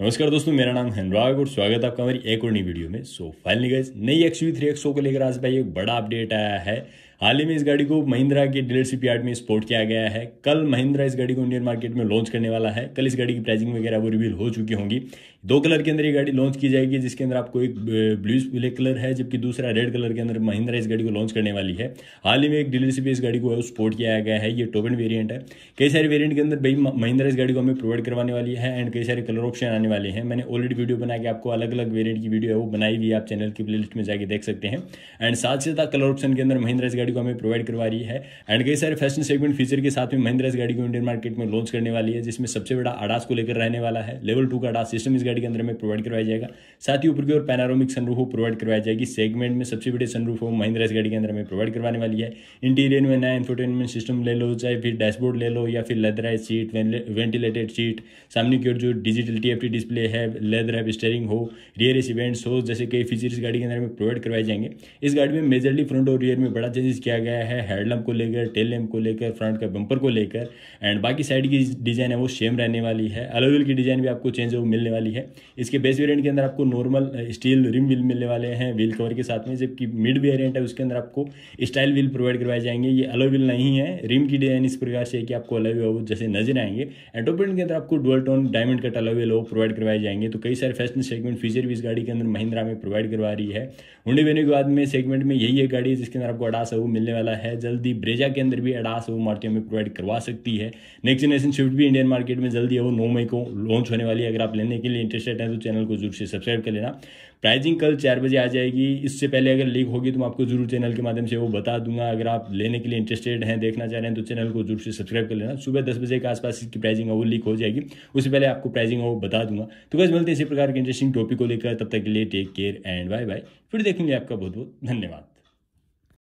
नमस्कार दोस्तों मेरा नाम अनुराग और स्वागत है आपका हमारी एक और नई वीडियो में सो फाइनली गाइज नई एक्स वी थ्री एक्सो को लेकर आज भाई एक बड़ा अपडेट आया है हाल ही में इस गाड़ी को महिंद्रा के डीलरशिप यार्ड में स्पोर्ट किया गया है कल महिंद्रा इस गाड़ी को इंडियन मार्केट में लॉन्च करने वाला है कल इस गाड़ी की प्राइसिंग वगैरह वो रिवील हो चुकी होंगी दो कलर के अंदर ये गाड़ी लॉन्च की जाएगी जिसके अंदर आपको एक ब्लू ब्लैक कलर है जबकि दूसरा रेड कलर के अंदर महिंद्रा इस गाड़ी को लॉन्च करने वाली है हाल ही में एक डीलरशिप इस गाड़ी को स्पोर्ट किया गया है ये टोपन वेरियंट है कई सारे वेरियंट के अंदर भाई महिंद्रा इस गाड़ी को हमें प्रोवाइड करवाने वाली है एंड कई सारे कलर ऑप्शन आने वाले हैं मैंने ऑलरेडी वीडियो बना के आपको अलग अलग वेरियंट की वीडियो है वो बनाई हुई है आप चैनल की प्ले में जाके देख सकते हैं एंड साथ ही साथ कलर ऑप्शन के अंदर महिंद्रा इस गाड़ी को हमें प्रोवाइड करवा रही है एंड कई सारे फैशन सेगमेंट फीचर के साथ में महिंद्रा इस गाड़ी को इंडियन मार्केट में लॉन्च करने वाली है जिसमें सबसे बड़ा आडास को लेकर रहने वाला है लेवल टू का आडास सिस्टम इस गाड़ी के अंदर में प्रोवाइड करवाया जाएगा साथ ही ऊपर की ओर पैनारोमिक सनरूफ प्रोवाइड करवाई जाएगी सेगमेंट में सबसे बड़े सनरूफ हो महिंद्रा इस गाड़ी के अंदर में प्रोवाइड करवाने वाली है इंटीरियर में नया इंफोटेनमेंट सिस्टम ले लो चाहे फिर डैशबोर्ड ले लो या फिर लेदराइज सीट वेंटिलेटेड सीट सामने की ओर जो डिजिटल टी डिस्प्ले है लेदर है स्टेयरिंग हो रियर इवेंट्स हो जैसे कई फीचर्स गाड़ी के अंदर में प्रोवाइड करवाए जाएंगे इस गाड़ी में मेजरली फ्रंट और रियर में बड़ा चेंजेस चेंजेस किया गया है हेड को लेकर टेल लैम्प को लेकर फ्रंट का बम्पर को लेकर एंड बाकी साइड की डिज़ाइन है वो सेम रहने वाली है अलोविल की डिज़ाइन भी आपको चेंज हो मिलने वाली है इसके बेस वेरियंट के अंदर आपको नॉर्मल स्टील रिम व्हील मिलने वाले हैं व्हील कवर के साथ में जबकि मिड वेरियंट है उसके अंदर आपको स्टाइल व्हील प्रोवाइड करवाए जाएंगे ये अलोविल नहीं है रिम की डिज़ाइन इस प्रकार से कि आपको हो जैसे नजर आएंगे एंड टोपेंट के अंदर आपको dual tone diamond cut alloy wheel वो प्रोवाइड करवाए जाएंगे तो कई सारे फैशन सेगमेंट फीचर भी इस गाड़ी के अंदर महिंद्रा में प्रोवाइड करवा रही है हुडी वेन्यू के बाद में सेगमेंट में यही एक गाड़ी है जिसके अंदर आपको अडास वो मिलने वाला है जल्दी ब्रेजा के अंदर भी एडास वो मारुति हमें प्रोवाइड करवा सकती है नेक्स्ट जनरेशन स्विफ्ट भी इंडियन मार्केट में जल्दी है वो नौ मई को लॉन्च होने वाली है अगर आप लेने के लिए इंटरेस्टेड हैं तो चैनल को जरूर से सब्सक्राइब कर लेना प्राइजिंग कल चार बजे आ जाएगी इससे पहले अगर लीक होगी तो मैं आपको जरूर चैनल के माध्यम से वो बता दूंगा अगर आप लेने के लिए इंटरेस्टेड हैं देखना चाह रहे हैं तो चैनल को जरूर से सब्सक्राइब कर लेना सुबह दस बजे के आसपास इसकी प्राइजिंग है वो लीक हो जाएगी उससे पहले आपको प्राइजिंग है वो बता दूंगा तो बस मिलते इसी प्रकार के इंटरेस्टिंग टॉपिक को लेकर तब तक के लिए take care and bye bye फिर देखेंगे आपका बहुत बहुत धन्यवाद